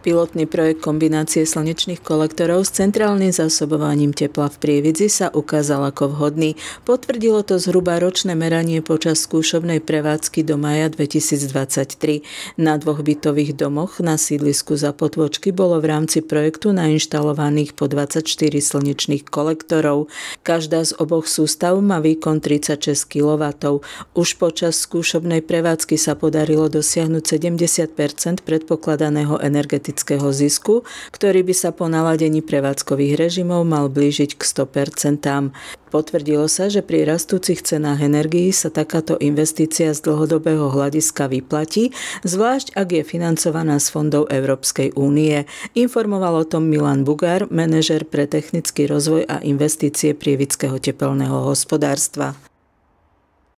Pilotný projekt kombinácie slnečných kolektorov s centrálnym zásobovaním tepla v Prievidzi sa ukázal ako vhodný. Potvrdilo to zhruba ročné meranie počas skúšobnej prevádzky do maja 2023. Na dvoch bytových domoch na sídlisku za potvočky bolo v rámci projektu nainštalovaných po 24 slnečných kolektorov. Každá z oboch sústav má výkon 36 kW. Už počas skúšobnej prevádzky sa podarilo dosiahnuť 70 predpokladaného energetického energetického zisku, ktorý by sa po naladení prevádzkových režimov mal blížiť k 100%. Potvrdilo sa, že pri rastúcich cenách energií sa takáto investícia z dlhodobého hľadiska vyplatí, zvlášť ak je financovaná z fondov Európskej únie. Informoval o tom Milan Bugár, manažer pre technický rozvoj a investície prievického tepelného hospodárstva.